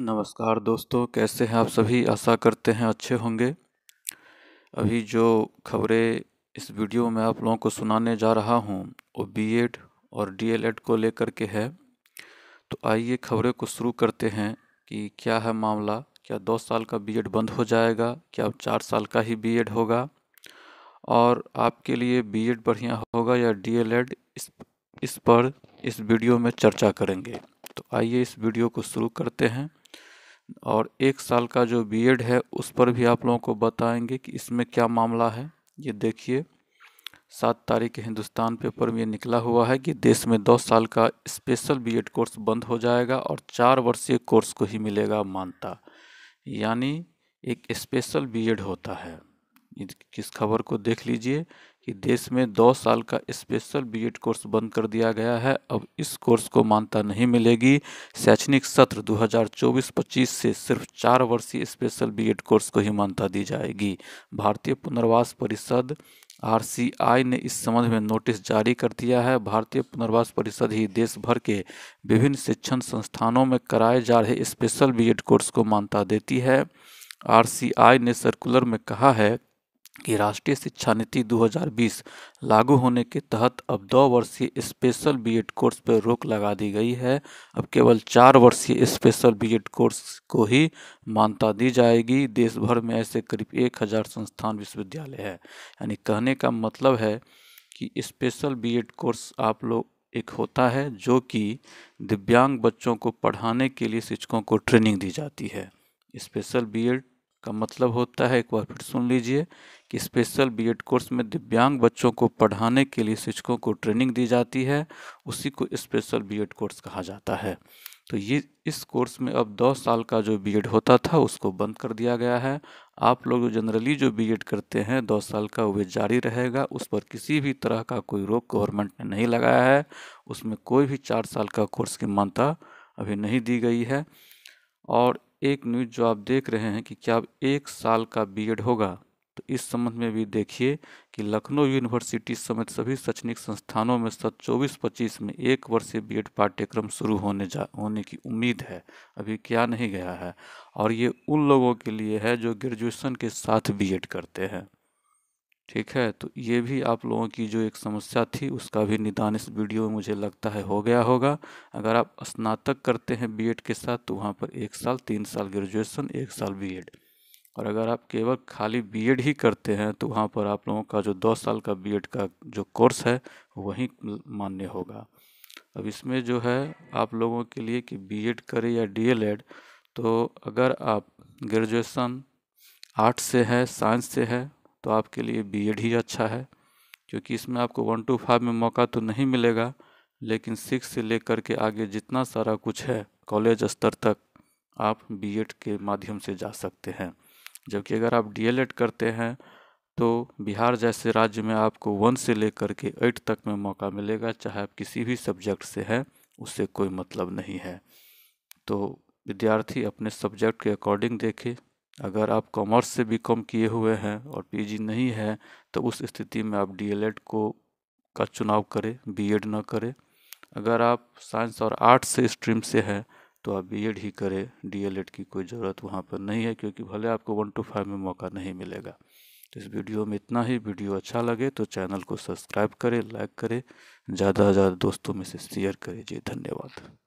नमस्कार दोस्तों कैसे हैं आप सभी आशा करते हैं अच्छे होंगे अभी जो खबरें इस वीडियो में आप लोगों को सुनाने जा रहा हूं वो बीएड और डीएलएड को लेकर के है तो आइए खबरें को शुरू करते हैं कि क्या है मामला क्या दो साल का बीएड बंद हो जाएगा क्या अब चार साल का ही बीएड होगा और आपके लिए बीएड बढ़िया होगा या डीएलएड इस इस पर इस वीडियो में चर्चा करेंगे तो आइए इस वीडियो को शुरू करते हैं और एक साल का जो बीएड है उस पर भी आप लोगों को बताएंगे कि इसमें क्या मामला है ये देखिए सात तारीख हिंदुस्तान पेपर में ये निकला हुआ है कि देश में दस साल का स्पेशल बीएड कोर्स बंद हो जाएगा और चार वर्षीय कोर्स को ही मिलेगा मानता यानी एक स्पेशल बीएड होता है किस खबर को देख लीजिए कि देश में दो साल का स्पेशल बीएड कोर्स बंद कर दिया गया है अब इस कोर्स को मान्यता नहीं मिलेगी शैक्षणिक सत्र 2024-25 से सिर्फ चार वर्षीय स्पेशल बीएड कोर्स को ही मान्यता दी जाएगी भारतीय पुनर्वास परिषद आर ने इस संबंध में नोटिस जारी कर दिया है भारतीय पुनर्वास परिषद ही देश भर के विभिन्न शिक्षण संस्थानों में कराए जा रहे स्पेशल बीएड कोर्स को मान्यता देती है आर ने सर्कुलर में कहा है कि राष्ट्रीय शिक्षा नीति 2020 लागू होने के तहत अब दो वर्षीय स्पेशल बीएड कोर्स पर रोक लगा दी गई है अब केवल चार वर्षीय स्पेशल बीएड कोर्स को ही मान्यता दी जाएगी देश भर में ऐसे करीब एक हज़ार संस्थान विश्वविद्यालय है यानी कहने का मतलब है कि स्पेशल बीएड कोर्स आप लोग एक होता है जो कि दिव्यांग बच्चों को पढ़ाने के लिए शिक्षकों को ट्रेनिंग दी जाती है स्पेशल बीएड का मतलब होता है एक बार फिर सुन लीजिए कि स्पेशल बीएड कोर्स में दिव्यांग बच्चों को पढ़ाने के लिए शिक्षकों को ट्रेनिंग दी जाती है उसी को स्पेशल बीएड कोर्स कहा जाता है तो ये इस कोर्स में अब दो साल का जो बीएड होता था उसको बंद कर दिया गया है आप लोग जनरली जो बीएड करते हैं दो साल का वे जारी रहेगा उस पर किसी भी तरह का कोई रोक गवर्नमेंट ने नहीं लगाया है उसमें कोई भी चार साल का कोर्स की मान्यता अभी नहीं दी गई है और एक न्यूज़ जो आप देख रहे हैं कि क्या एक साल का बीएड होगा तो इस संबंध में भी देखिए कि लखनऊ यूनिवर्सिटी समेत सभी शैक्षणिक संस्थानों में सत चौबीस पच्चीस में एक वर्षीय बीएड पाठ्यक्रम शुरू होने जा होने की उम्मीद है अभी क्या नहीं गया है और ये उन लोगों के लिए है जो ग्रेजुएशन के साथ बीएड करते हैं ठीक है तो ये भी आप लोगों की जो एक समस्या थी उसका भी निदान इस वीडियो में मुझे लगता है हो गया होगा अगर आप स्नातक करते हैं बीएड के साथ तो वहाँ पर एक साल तीन साल ग्रेजुएशन एक साल बीएड और अगर आप केवल खाली बीएड ही करते हैं तो वहाँ पर आप लोगों का जो दो साल का बीएड का जो कोर्स है वही मान्य होगा अब इसमें जो है आप लोगों के लिए कि बी करें या डी तो अगर आप ग्रेजुएसन आर्ट्स से है साइंस से है तो आपके लिए एड ही अच्छा है क्योंकि इसमें आपको वन टू फाइव में मौका तो नहीं मिलेगा लेकिन सिक्स से लेकर के आगे जितना सारा कुछ है कॉलेज स्तर तक आप एड के माध्यम से जा सकते हैं जबकि अगर आप एड करते हैं तो बिहार जैसे राज्य में आपको वन से लेकर के एट तक में मौका मिलेगा चाहे आप किसी भी सब्जेक्ट से हैं उससे कोई मतलब नहीं है तो विद्यार्थी अपने सब्जेक्ट के अकॉर्डिंग देखे अगर आप कॉमर्स से बी कॉम किए हुए हैं और पी नहीं है तो उस स्थिति में आप डी को का चुनाव करें एड ना करें अगर आप साइंस और आर्ट्स से स्ट्रीम से हैं तो आप एड ही करें डी की कोई ज़रूरत वहाँ पर नहीं है क्योंकि भले आपको वन टू फाइव में मौका नहीं मिलेगा तो इस वीडियो में इतना ही वीडियो अच्छा लगे तो चैनल को सब्सक्राइब करें लाइक करें ज़्यादा से ज़्यादा दोस्तों में से शेयर करें जी धन्यवाद